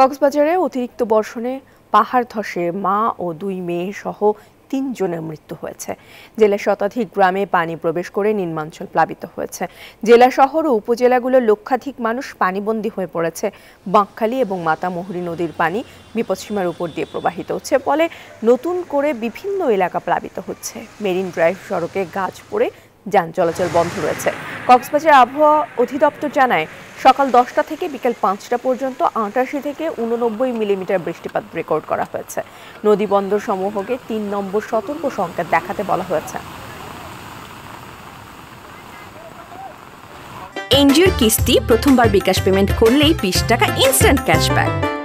কক্সবাজারে অতিরিক্ত বর্ষণে পাহাড় ধসে মা ও দুই মেয়ে সহ তিনজনের মৃত্যু হয়েছে জেলা শতাধিক গ্রামে পানি প্রবেশ করে নিম্নাঞ্চল প্লাবিত হয়েছে জেলা শহর ও উপজেলাগুলোর লক্ষাধিক মানুষ পানিবন্দী হয়ে পড়েছে বাঁকখালি এবং মাতামোহরী নদীর পানি বিপদসীমার উপর দিয়ে প্রবাহিত হচ্ছে ফলে নতুন করে বিভিন্ন এলাকা প্লাবিত হচ্ছে মেরিন ড্রাইভ সড়কে গাছ পড়ে যান চলাচল বন্ধ রয়েছে কক্সবাজার আবহাওয়া অধিদপ্তর জানায় সকাল দশটা থেকে বিকেল পাঁচটা পর্যন্ত আটাশি থেকে উননব্বই মিলিমিটার বৃষ্টিপাত রেকর্ড করা হয়েছে নদী বন্দর সমূহকে তিন নম্বর সতর্ক সংকেত দেখাতে বলা হয়েছে এনজিওর কিস্তি প্রথমবার বিকাশ পেমেন্ট করলেই বিশ টাকা ইনস্ট্যান্ট ক্যাশব্যাক